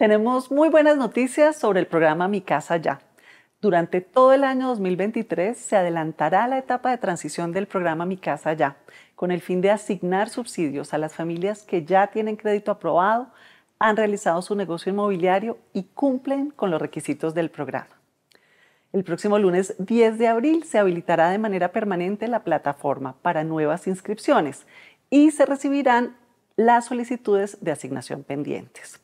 Tenemos muy buenas noticias sobre el programa Mi Casa Ya. Durante todo el año 2023 se adelantará la etapa de transición del programa Mi Casa Ya, con el fin de asignar subsidios a las familias que ya tienen crédito aprobado, han realizado su negocio inmobiliario y cumplen con los requisitos del programa. El próximo lunes 10 de abril se habilitará de manera permanente la plataforma para nuevas inscripciones y se recibirán las solicitudes de asignación pendientes.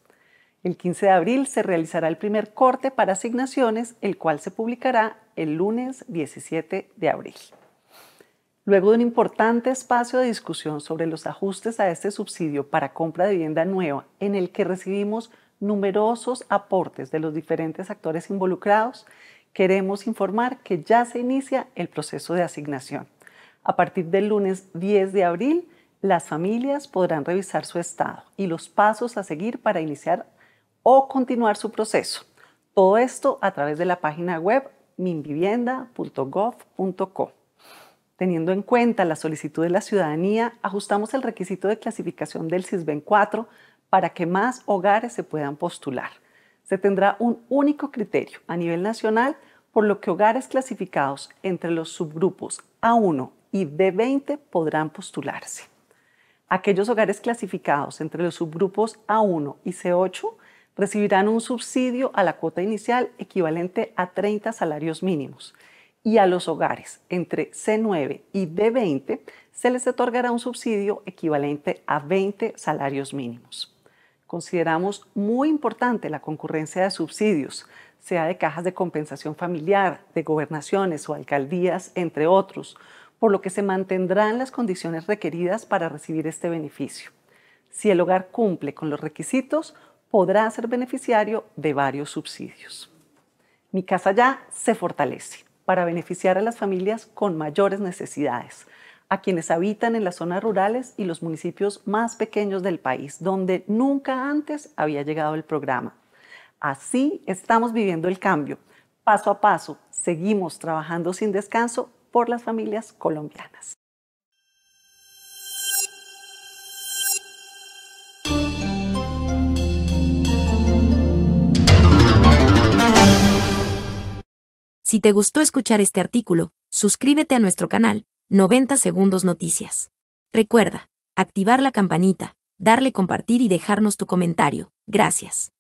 El 15 de abril se realizará el primer corte para asignaciones, el cual se publicará el lunes 17 de abril. Luego de un importante espacio de discusión sobre los ajustes a este subsidio para compra de vivienda nueva, en el que recibimos numerosos aportes de los diferentes actores involucrados, queremos informar que ya se inicia el proceso de asignación. A partir del lunes 10 de abril, las familias podrán revisar su estado y los pasos a seguir para iniciar o continuar su proceso. Todo esto a través de la página web minvivienda.gov.co. Teniendo en cuenta la solicitud de la ciudadanía, ajustamos el requisito de clasificación del CISBEN 4 para que más hogares se puedan postular. Se tendrá un único criterio a nivel nacional, por lo que hogares clasificados entre los subgrupos A1 y b 20 podrán postularse. Aquellos hogares clasificados entre los subgrupos A1 y C8 recibirán un subsidio a la cuota inicial equivalente a 30 salarios mínimos y a los hogares entre C9 y D20 se les otorgará un subsidio equivalente a 20 salarios mínimos. Consideramos muy importante la concurrencia de subsidios, sea de cajas de compensación familiar, de gobernaciones o alcaldías, entre otros, por lo que se mantendrán las condiciones requeridas para recibir este beneficio. Si el hogar cumple con los requisitos, podrá ser beneficiario de varios subsidios. Mi casa ya se fortalece para beneficiar a las familias con mayores necesidades, a quienes habitan en las zonas rurales y los municipios más pequeños del país, donde nunca antes había llegado el programa. Así estamos viviendo el cambio. Paso a paso, seguimos trabajando sin descanso por las familias colombianas. Si te gustó escuchar este artículo, suscríbete a nuestro canal, 90 Segundos Noticias. Recuerda, activar la campanita, darle compartir y dejarnos tu comentario. Gracias.